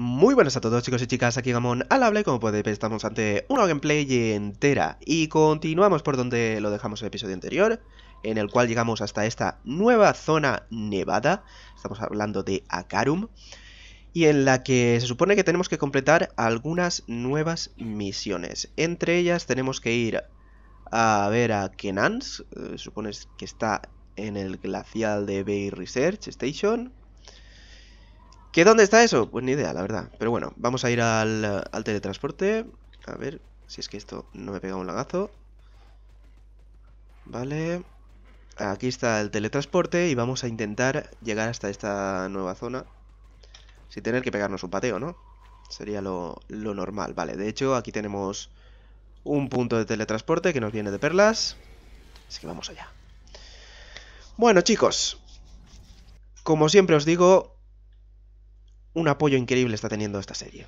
Muy buenas a todos chicos y chicas, aquí Gamón al habla y como podéis ver estamos ante una gameplay entera y continuamos por donde lo dejamos el episodio anterior en el cual llegamos hasta esta nueva zona nevada, estamos hablando de Akarum y en la que se supone que tenemos que completar algunas nuevas misiones entre ellas tenemos que ir a ver a Kenans, eh, supones que está en el glacial de Bay Research Station ¿Qué dónde está eso? Pues ni idea, la verdad. Pero bueno, vamos a ir al, teletransporte. A ver si es que esto no me pega un lagazo. Vale. Aquí está el teletransporte y vamos a intentar llegar hasta esta nueva zona. Sin tener que pegarnos un pateo, ¿no? Sería lo, lo normal. Vale, de hecho aquí tenemos un punto de teletransporte que nos viene de perlas. Así que vamos allá. Bueno, chicos. Como siempre os digo, un apoyo increíble está teniendo esta serie.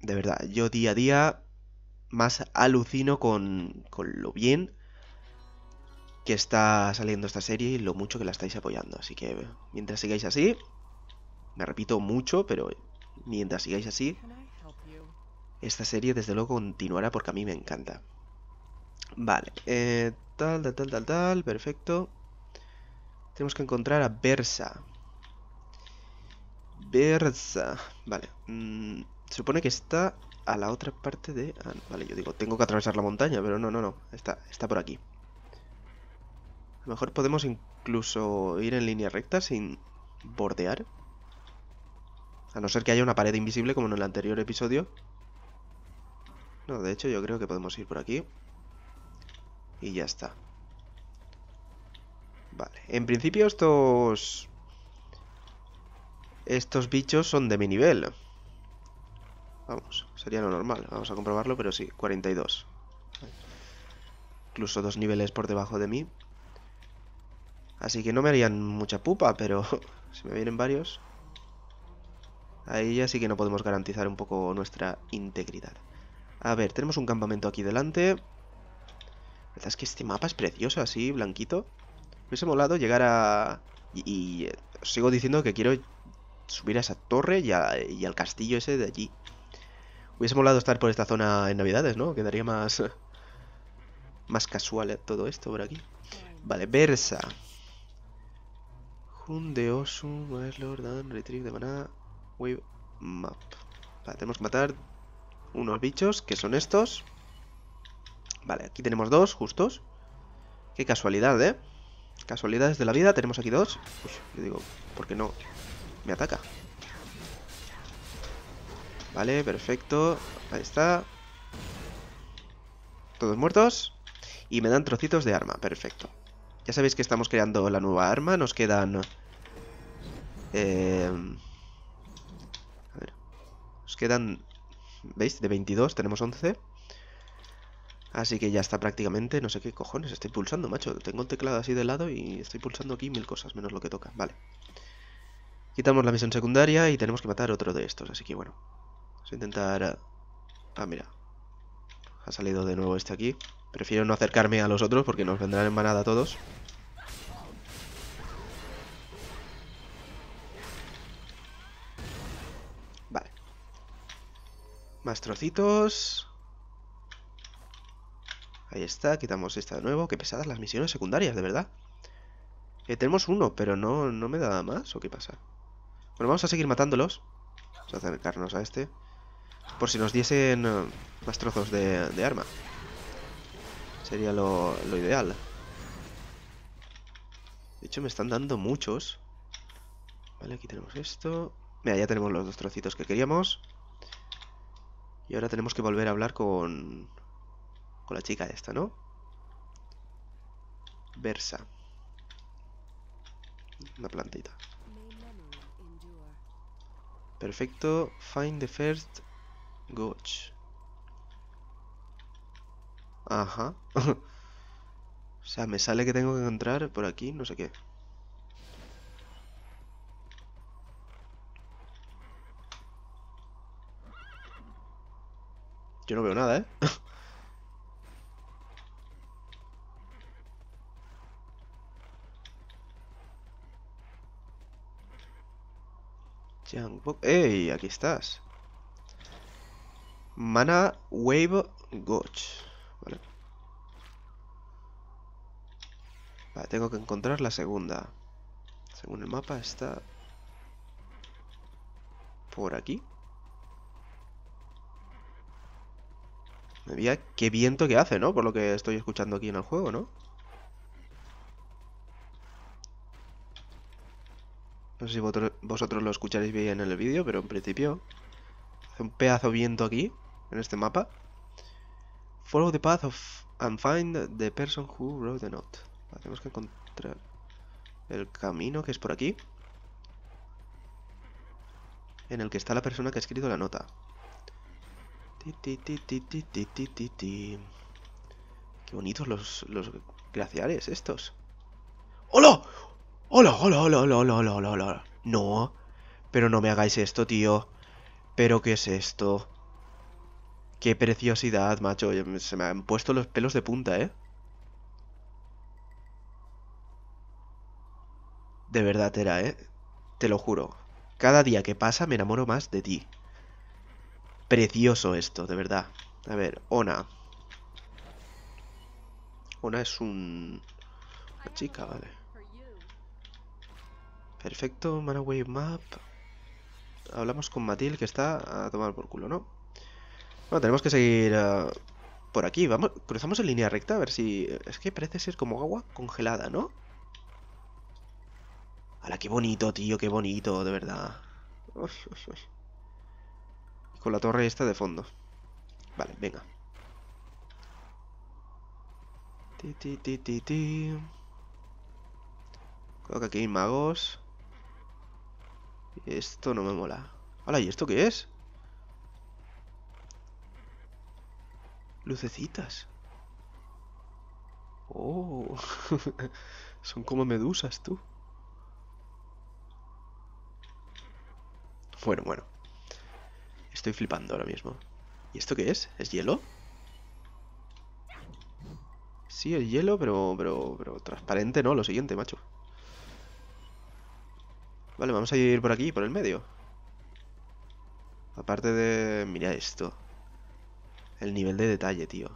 De verdad, yo día a día más alucino con, con lo bien que está saliendo esta serie y lo mucho que la estáis apoyando. Así que mientras sigáis así, me repito mucho, pero mientras sigáis así, esta serie desde luego continuará porque a mí me encanta. Vale, eh, tal, tal, tal, tal, tal, perfecto. Tenemos que encontrar a Versa. Versa... Vale. Mm, supone que está a la otra parte de... Ah, vale, yo digo, tengo que atravesar la montaña, pero no, no, no. Está, está por aquí. A lo mejor podemos incluso ir en línea recta sin bordear. A no ser que haya una pared invisible como en el anterior episodio. No, de hecho yo creo que podemos ir por aquí. Y ya está. Vale. En principio estos estos bichos son de mi nivel. Vamos, sería lo normal. Vamos a comprobarlo, pero sí, 42. Incluso dos niveles por debajo de mí. Así que no me harían mucha pupa, pero si me vienen varios... Ahí ya sí que no podemos garantizar un poco nuestra integridad. A ver, tenemos un campamento aquí delante. La verdad es que este mapa es precioso, así, blanquito. Me hubiese molado llegar a... Y, eh, sigo diciendo que quiero subir a esa torre y, al castillo ese de allí. Hubiese molado estar por esta zona en Navidades, ¿no? Quedaría más... Más casual todo esto por aquí. Vale, Versa. Hundeosu, Retrieve de Maná, Wave Map. Vale, tenemos que matar unos bichos, que son estos. Vale, aquí tenemos dos, justos. Qué casualidad, ¿eh? Casualidades de la vida, tenemos aquí dos. Uy, yo digo, ¿por qué no? me ataca. Vale, perfecto. Ahí está. Todos muertos. Y me dan trocitos de arma. Perfecto. Ya sabéis que estamos creando la nueva arma. Nos quedan... Eh... A ver. Nos quedan... ¿Veis? De 22 tenemos 11. Así que ya está prácticamente, no sé qué cojones, estoy pulsando, macho. Tengo el teclado así de lado y estoy pulsando aquí mil cosas, menos lo que toca. Vale. Quitamos la misión secundaria y tenemos que matar otro de estos, así que bueno. Vamos a intentar... Eh, ah, mira. Ha salido de nuevo este aquí. Prefiero no acercarme a los otros porque nos vendrán en manada a todos. Vale. Más trocitos. Ahí está, quitamos esta de nuevo. Qué pesadas las misiones secundarias, de verdad. Eh, tenemos uno, pero no, no me da más. ¿O qué pasa? Bueno, vamos a seguir matándolos. Vamos a acercarnos a este. Por si nos diesen eh, más trozos de, arma. Sería lo, lo ideal. De hecho, me están dando muchos. Vale, aquí tenemos esto. Mira, ya tenemos los dos trocitos que queríamos. Y ahora tenemos que volver a hablar con... Con la chica esta, ¿no? Versa. Una plantita. Perfecto. Find the first gauge. Ajá. o sea, me sale que tengo que encontrar por aquí, no sé qué. Yo no veo nada, ¿eh? ¡Ey! Aquí estás. Mana Wave Goch. Vale. Vale, tengo que encontrar la segunda. Según el mapa está... Por aquí. Me veía qué viento que hace, ¿no? Por lo que estoy escuchando aquí en el juego, ¿no? No sé si vosotros lo escucharéis bien en el vídeo, pero en principio hace un pedazo viento aquí, en este mapa. Follow the path of and find the person who wrote the note. tenemos que encontrar el camino que es por aquí. En el que está la persona que ha escrito la nota. Ti, Qué bonitos los, los glaciares estos. ¡Hola! Hola, hola, hola, hola, hola, hola, hola, No. Pero no me hagáis esto, tío. Pero ¿qué es esto? Qué preciosidad, macho. Se me han puesto los pelos de punta, ¿eh? De verdad era, ¿eh? Te lo juro. Cada día que pasa me enamoro más de ti. Precioso esto, de verdad. A ver, Ona. Ona es un... Una chica, vale. Perfecto, wave Map. Hablamos con Matil, que está a tomar por culo, ¿no? Bueno, tenemos que seguir eh, por aquí. Vamos, cruzamos en línea recta, a ver si... Es que parece ser como agua congelada, ¿no? ¡Hala, qué bonito, tío! ¡Qué bonito, de verdad! Con la torre esta de fondo. Vale, venga. Ti, ti, ti, ti. Creo que aquí hay magos. Esto no me mola. Hola, ¿y esto qué es? Lucecitas. Oh. Son como medusas, tú. Bueno, bueno. Estoy flipando ahora mismo. ¿Y esto qué es? ¿Es hielo? Sí, es hielo, pero, pero, pero transparente no, lo siguiente, macho. Vale, vamos a ir por aquí, por el medio. Aparte de... Mira esto. El nivel de detalle, tío.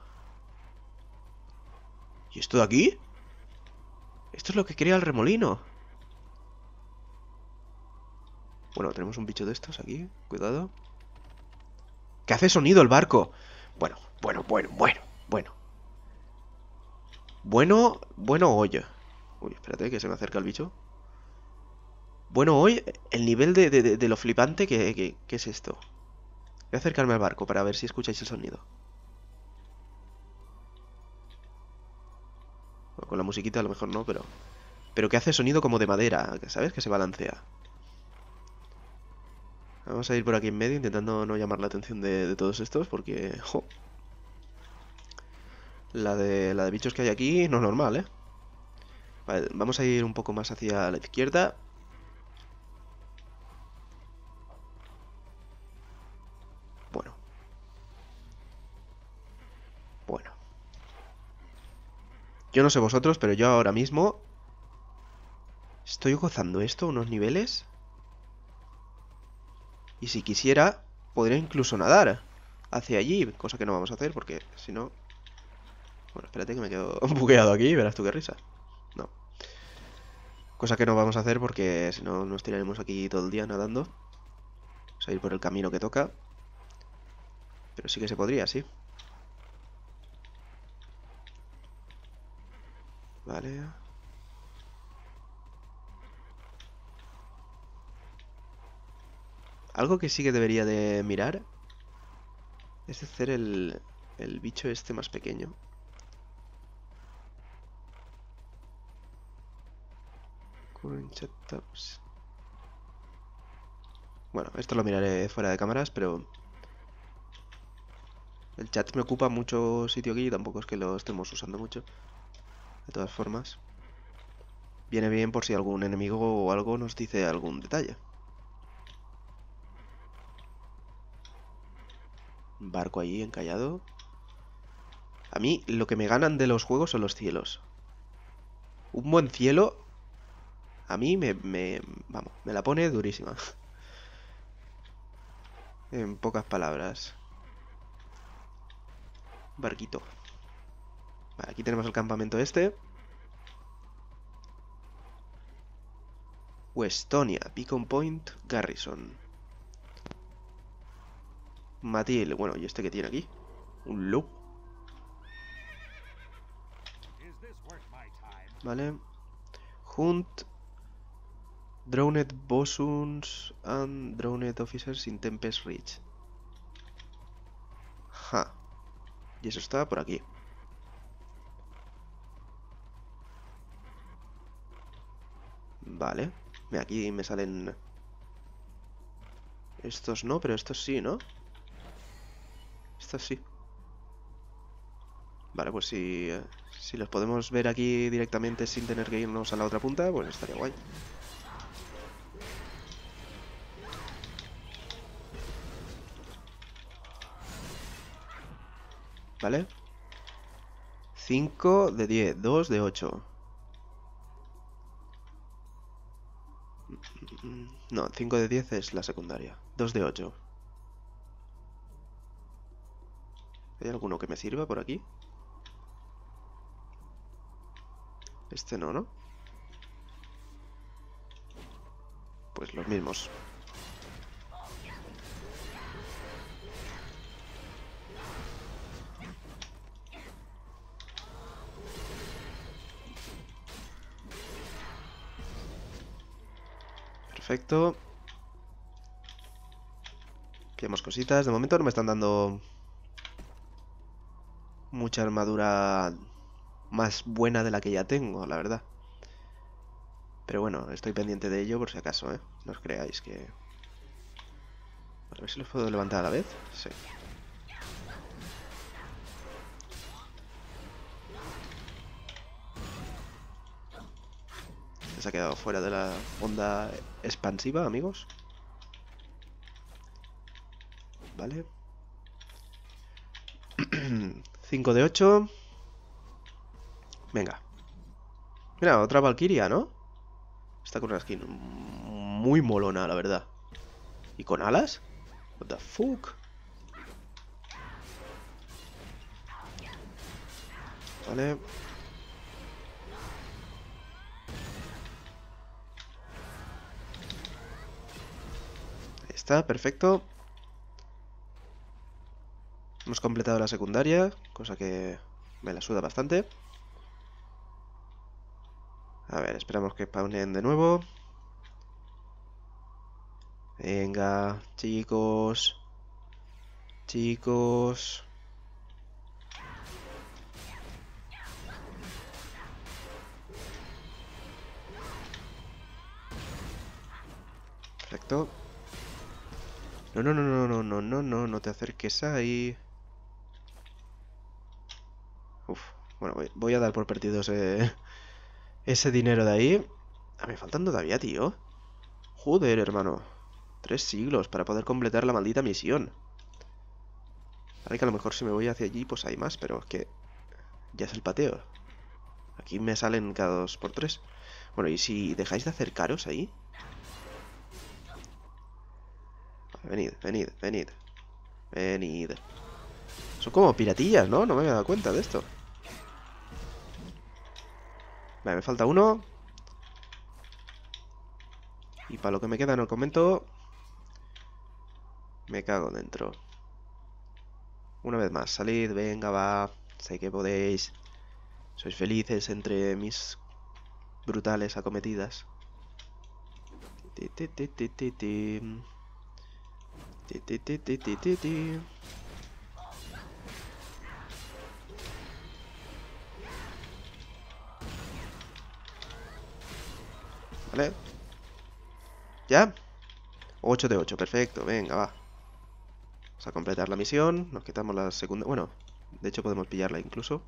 ¿Y esto de aquí? Esto es lo que crea el remolino. Bueno, tenemos un bicho de estos aquí. Cuidado. ¿Qué hace sonido el barco? Bueno, bueno, bueno, bueno, bueno. Bueno, bueno oye Uy, espérate, que se me acerca el bicho. Bueno, hoy el nivel de, lo flipante que, es esto. Voy a acercarme al barco para ver si escucháis el sonido. con la musiquita a lo mejor no, pero... Pero que hace sonido como de madera, ¿sabes? Que se balancea. Vamos a ir por aquí en medio intentando no llamar la atención de, todos estos porque... La de, la de bichos que hay aquí no es normal, ¿eh? Vale, vamos a ir un poco más hacia la izquierda Yo no sé vosotros, pero yo ahora mismo... ¿Estoy gozando esto? ¿Unos niveles? Y si quisiera, podría incluso nadar hacia allí, cosa que no vamos a hacer porque si no... Bueno, espérate que me quedo bugueado aquí, verás tú qué risa. No. Cosa que no vamos a hacer porque si no nos tiraremos aquí todo el día nadando. Vamos a ir por el camino que toca. Pero sí que se podría, sí. Vale. Algo que sí que debería de mirar es hacer el, el bicho este más pequeño. Bueno, esto lo miraré fuera de cámaras, pero... El chat me ocupa mucho sitio aquí y tampoco es que lo estemos usando mucho de todas formas. Viene bien por si algún enemigo o algo nos dice algún detalle. Barco ahí, encallado. A mí lo que me ganan de los juegos son los cielos. Un buen cielo a mí me, vamos, me la pone durísima. En pocas palabras. Barquito. Vale, aquí tenemos el campamento este. Westonia, Beacon Point, Garrison. Matil, bueno, ¿y este que tiene aquí? Un loop. Vale. Hunt, Drowned Bosuns and Drowned Officers in Tempest Ridge. Ja. Y eso está por aquí. Vale. aquí me salen... Estos no, pero estos sí, ¿no? Estos sí. Vale, pues si, eh, si los podemos ver aquí directamente sin tener que irnos a la otra punta, pues estaría guay. ¿Vale? 5 de 10, 2 de 8. No, 5 de 10 es la secundaria. 2 de 8. ¿Hay alguno que me sirva por aquí? Este no, ¿no? Pues los mismos. Perfecto. Pillamos cositas. De momento no me están dando mucha armadura más buena de la que ya tengo, la verdad. Pero bueno, estoy pendiente de ello por si acaso, ¿eh? No os creáis que... A ver si lo puedo levantar a la vez. Sí. ha quedado fuera de la onda expansiva, amigos. Vale. 5 de 8. Venga. Mira, otra Valkyria, ¿no? Está con una skin muy molona, la verdad. ¿Y con alas? What the fuck? Vale. está, perfecto. Hemos completado la secundaria, cosa que me la suda bastante. A ver, esperamos que spawnen de nuevo. Venga, chicos. Chicos. Perfecto. No, no, no, no, no, no, no, no, no te acerques ahí. Uf, bueno, voy, a dar por perdidos eh, ese dinero de ahí. Ah, me faltan todavía, tío. Joder, hermano. Tres siglos para poder completar la maldita misión. ver, que a lo mejor si me voy hacia allí, pues hay más, pero es que ya es el pateo. Aquí me salen cada dos por tres. Bueno, y si dejáis de acercaros ahí, venid, venid, venid. Venid. Son como piratillas, ¿no? No me había dado cuenta de esto. Vale, me falta uno. Y para lo que me queda en el comento. Me cago dentro. Una vez más, salid, venga, va. Sé que podéis. Sois felices entre mis brutales acometidas. Ti, ti, ti, Vale. ¿Ya? 8 de 8, perfecto. Venga, va. Vamos a completar la misión. Nos quitamos la segunda... Bueno, de hecho podemos pillarla incluso.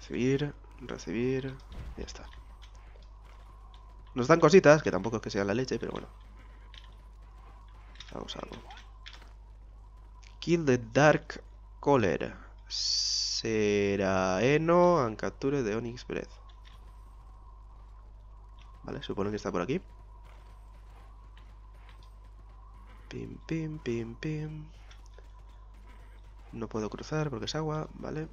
Recibir, recibir... Ya está. Nos dan cositas, que tampoco es que sea la leche, pero bueno. Vamos Kill the Dark Collar. Seraeno and capture de Onyx Breath. Vale, supongo que está por aquí. Pim, pim, pim, pim. No puedo cruzar porque es agua, vale.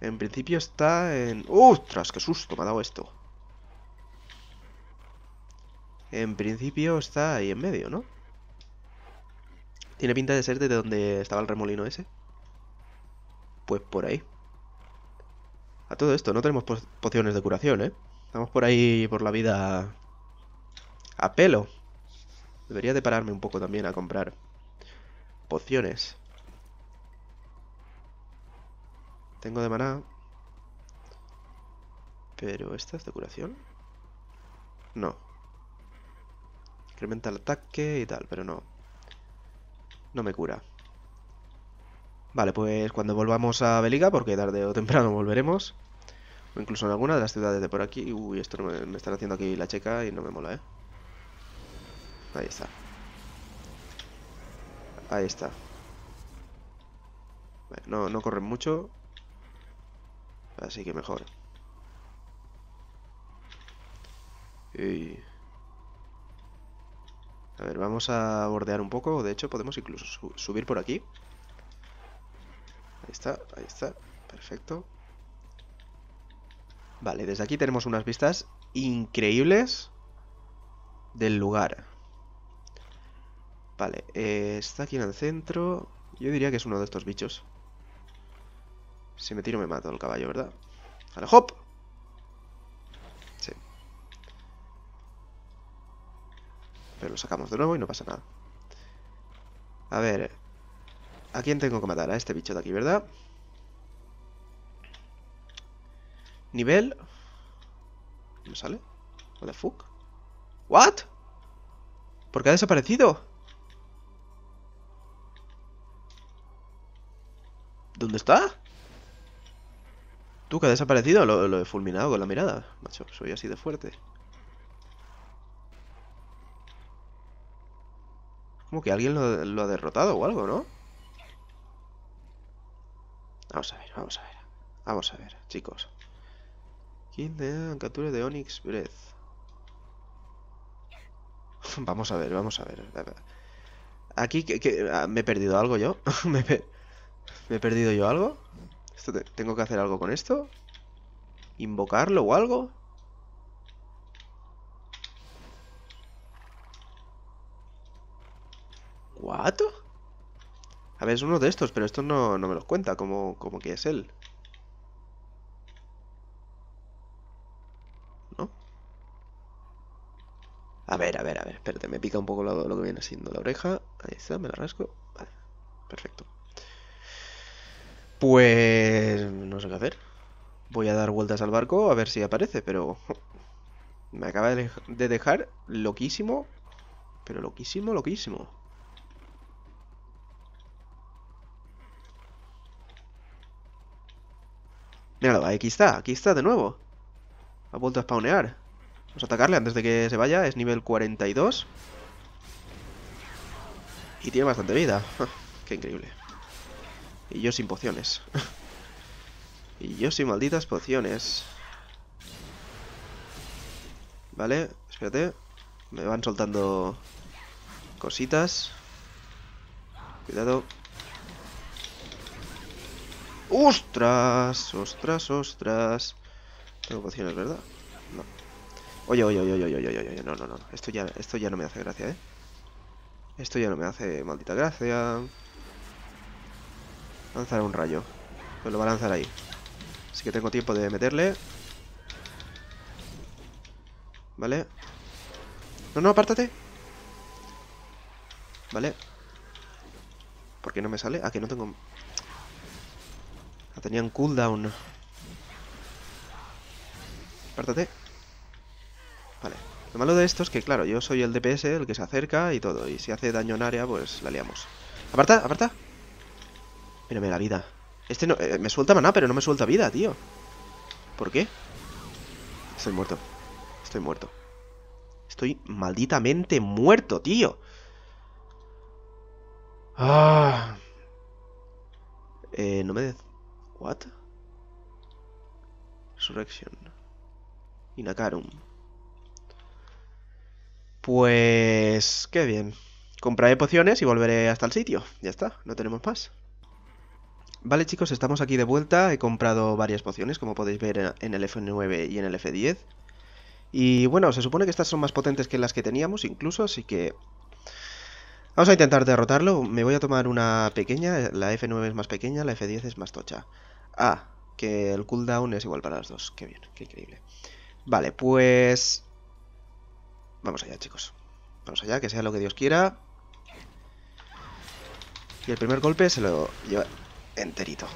En principio está en... ¡Ostras, qué susto me ha dado esto! En principio está ahí en medio, ¿no? Tiene pinta de ser de donde estaba el remolino ese. Pues por ahí. A todo esto, no tenemos pociones de curación, ¿eh? Estamos por ahí por la vida a pelo. Debería de pararme un poco también a comprar pociones. Tengo de maná. Pero ¿esta es de curación? No, Incrementa el ataque y tal, pero no. No me cura. Vale, pues cuando volvamos a Beliga, porque tarde o temprano volveremos. O incluso en alguna de las ciudades de por aquí. Uy, esto me, están haciendo aquí la checa y no me mola, ¿eh? Ahí está. Ahí está. Vale, no, no corren mucho. Así que mejor. Y... A ver, vamos a bordear un poco. De hecho, podemos incluso subir por aquí. Ahí está, ahí está. Perfecto. Vale, desde aquí tenemos unas vistas increíbles del lugar. Vale, eh, está aquí en el centro. Yo diría que es uno de estos bichos. Si me tiro me mato el caballo, ¿verdad? ¡Vale, hop! Pero lo sacamos de nuevo y no pasa nada. A ver. ¿A quién tengo que matar? A este bicho de aquí, ¿verdad? Nivel. ¿No sale? What the fuck? What? ¿Por qué ha desaparecido? ¿Dónde está? Tú que ha desaparecido, lo he fulminado con la mirada. Macho, soy así de fuerte. Como que alguien lo, ha derrotado o algo, ¿no? Vamos a ver, vamos a ver. Vamos a ver, chicos. de captura de Onyx Breath. vamos a ver, vamos a ver. Aquí que, ah, me he perdido algo yo. ¿Me, he perdido yo algo. ¿Tengo que hacer algo con esto? ¿Invocarlo o algo? ¿What? A ver, es uno de estos, pero estos no, me los cuenta como, como que es él. ¿No? A ver, a ver, a ver, espérate, me pica un poco lo, lo que viene siendo la oreja. Ahí está, me la rasco. Vale, perfecto. Pues... no sé qué hacer. Voy a dar vueltas al barco a ver si aparece, pero... Me acaba de dejar loquísimo, pero loquísimo, loquísimo. Míralo, aquí está, aquí está de nuevo. Ha vuelto a spawnear. Vamos a atacarle antes de que se vaya. Es nivel 42. Y tiene bastante vida. Qué increíble. Y yo sin pociones. y yo sin malditas pociones. Vale, espérate. Me van soltando cositas. Cuidado. ¡Ostras! ¡Ostras, ostras! Tengo pociones, ¿verdad? No. Oye, oye, oye, oye, oye, oye, oye, no, no, no. Esto ya, esto ya no me hace gracia, ¿eh? Esto ya no me hace maldita gracia. Lanzar un rayo. Pues lo va a lanzar ahí. Así que tengo tiempo de meterle. Vale. No, no, apártate. Vale. ¿Por qué no me sale? Ah, que no tengo tenían cooldown. Apártate. Vale. Lo malo de esto es que, claro, yo soy el DPS, el que se acerca y todo. Y si hace daño en área, pues la liamos. ¡Aparta! ¡Aparta! Mírame la vida. Este no... Eh, me suelta maná, pero no me suelta vida, tío. ¿Por qué? Estoy muerto. Estoy muerto. Estoy malditamente muerto, tío. Ah... Eh, no me... What? Resurrection. Inacarum. Pues... Qué bien. Compraré pociones y volveré hasta el sitio. Ya está, no tenemos más. Vale chicos, estamos aquí de vuelta. He comprado varias pociones, como podéis ver en el F9 y en el F10. Y bueno, se supone que estas son más potentes que las que teníamos incluso, así que... Vamos a intentar derrotarlo. Me voy a tomar una pequeña. La F9 es más pequeña, la F10 es más tocha. Ah, que el cooldown es igual para las dos. Qué bien, qué increíble. Vale, pues... Vamos allá, chicos. Vamos allá, que sea lo que Dios quiera. Y el primer golpe se lo lleva enterito.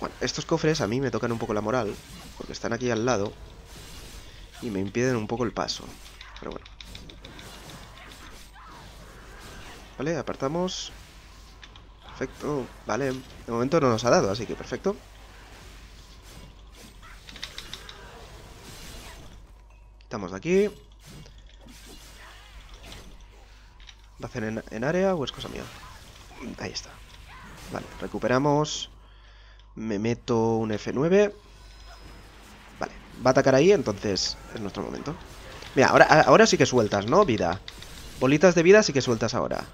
Bueno, estos cofres a mí me tocan un poco la moral, porque están aquí al lado y me impiden un poco el paso. Pero bueno. Vale, apartamos. Perfecto. Vale, de momento no nos ha dado, así que perfecto. Estamos de aquí. ¿Va a hacer en, área o es cosa mía? Ahí está. Vale, recuperamos. Me meto un F9. Vale, va a atacar ahí, entonces es nuestro momento. Mira, ahora, ahora sí que sueltas, ¿no? Vida. Bolitas de vida sí que sueltas ahora.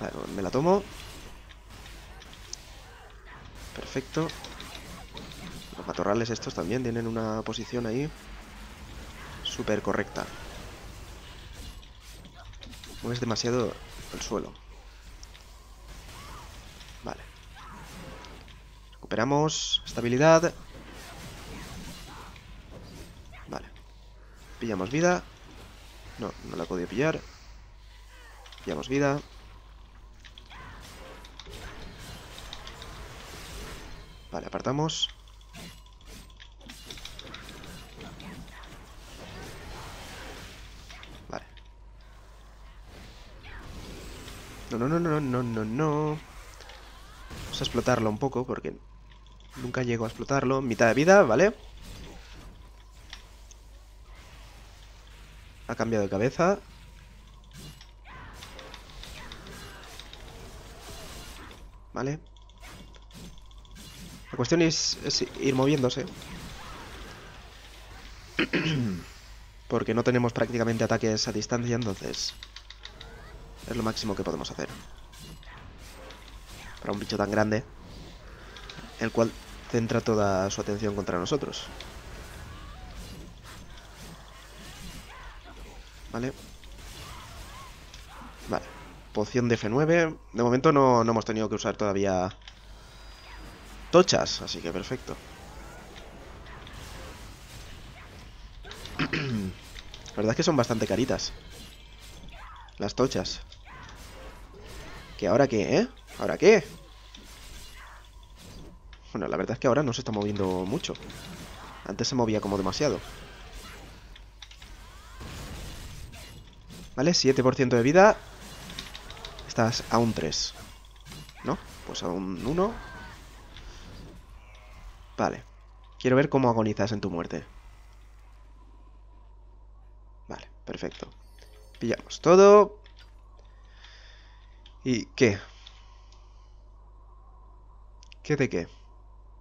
Vale, me la tomo. Perfecto. Los matorrales estos también tienen una posición ahí súper correcta. es demasiado el suelo. Vale. Recuperamos estabilidad. Vale. Pillamos vida. No, no la he podido pillar. Pillamos vida. Vale, apartamos. No, no, no, no, no, no, no. Vamos a explotarlo un poco porque nunca llego a explotarlo. Mitad de vida, ¿vale? Ha cambiado de cabeza. ¿Vale? La cuestión es, es ir moviéndose. Porque no tenemos prácticamente ataques a distancia, entonces... Es lo máximo que podemos hacer. Para un bicho tan grande. El cual centra toda su atención contra nosotros. Vale. Vale. Poción de F9. De momento no, hemos tenido que usar todavía tochas, así que perfecto. La verdad es que son bastante caritas. Las tochas. ¿Y ahora qué, eh? ¿Ahora qué? Bueno, la verdad es que ahora no se está moviendo mucho. Antes se movía como demasiado. ¿Vale? 7% de vida. Estás a un 3. ¿No? Pues a un 1. Vale. Quiero ver cómo agonizas en tu muerte. Vale, perfecto. Pillamos todo. ¿Y qué? ¿Qué de qué?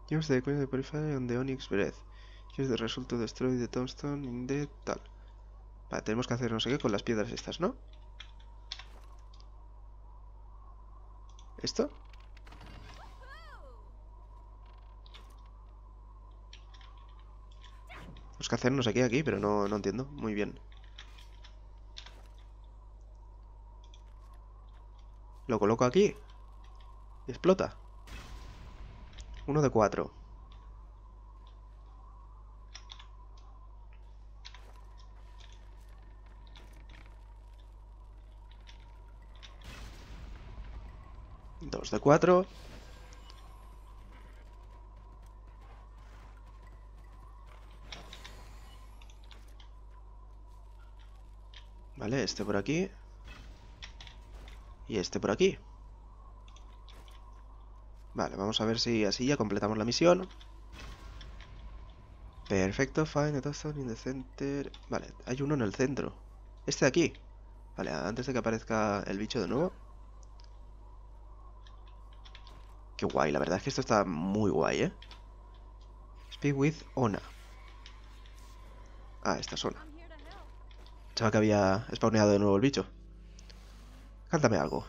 Yo de de de de Purifier and the Onyx Breath. Yo de Resulto destroy de tombstone in tal. Vale, tenemos que hacer no sé qué con las piedras estas, ¿no? ¿Esto? Tenemos que hacernos aquí, aquí, pero no entiendo. Muy bien. Lo coloco aquí. Explota. Uno de cuatro. Dos de cuatro. Vale, este por aquí. Y este por aquí. Vale, vamos a ver si así ya completamos la misión. Perfecto, find a son in Vale, hay uno en el centro. Este de aquí. Vale, antes de que aparezca el bicho de nuevo. Qué guay, la verdad es que esto está muy guay, ¿eh? Speak with Ona. Ah, esta zona Ona. que había spawneado de nuevo el bicho. Cántame algo.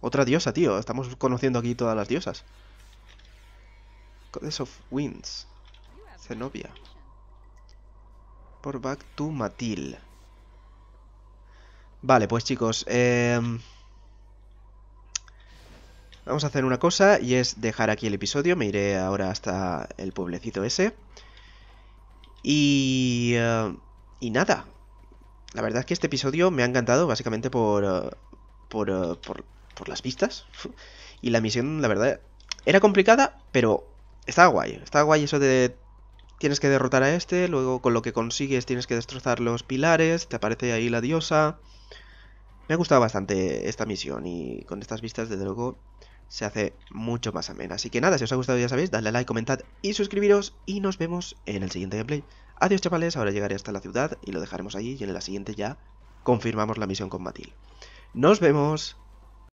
Otra diosa, tío. Estamos conociendo aquí todas las diosas. Goddess of Winds. Zenobia. Por back to Matil. Vale, pues chicos. Em, vamos a hacer una cosa y es dejar aquí el episodio. Me iré ahora hasta el pueblecito ese. Y... Eh, y nada, la verdad es que este episodio me ha encantado básicamente por, eh, por, eh, por, por las vistas Y la misión, la verdad, era complicada, pero estaba guay. Estaba guay eso de tienes que derrotar a este, luego con lo que consigues tienes que destrozar los pilares, te aparece ahí la diosa. Me ha gustado bastante esta misión y con estas vistas, desde luego, se hace mucho más amena. Así que nada, si os ha gustado ya sabéis, dadle like, comentad y suscribiros y nos vemos en el siguiente gameplay. Adiós chavales, ahora llegaré hasta la ciudad y lo dejaremos allí y en la siguiente ya confirmamos la misión con Matil. ¡Nos vemos!